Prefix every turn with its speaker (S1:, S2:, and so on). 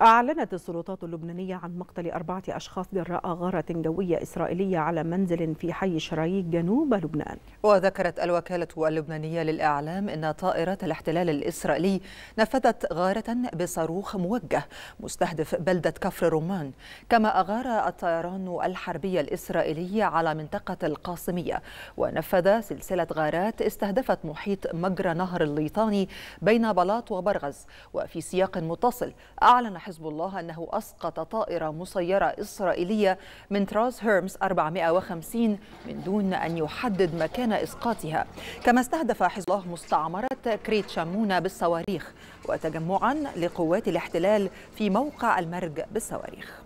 S1: أعلنت السلطات اللبنانية عن مقتل أربعة أشخاص جراء غارة جوية إسرائيلية على منزل في حي شرايك جنوب لبنان
S2: وذكرت الوكالة
S1: اللبنانية
S2: للإعلام أن طائرة الاحتلال الإسرائيلي نفذت غارة بصاروخ موجه مستهدف بلدة كفر رمان كما أغار الطيران الحربي الإسرائيلي على منطقة القاسمية ونفذ سلسلة غارات استهدفت محيط مجرى نهر الليطاني بين بلاط وبرغز وفي سياق متصل أعلن حزب الله أنه أسقط طائرة مسيرة إسرائيلية من تراز هيرمز 450 من دون أن يحدد مكان إسقاطها كما استهدف حزب الله مستعمرة كريت شامونا بالصواريخ وتجمعا لقوات الاحتلال في موقع المرج بالصواريخ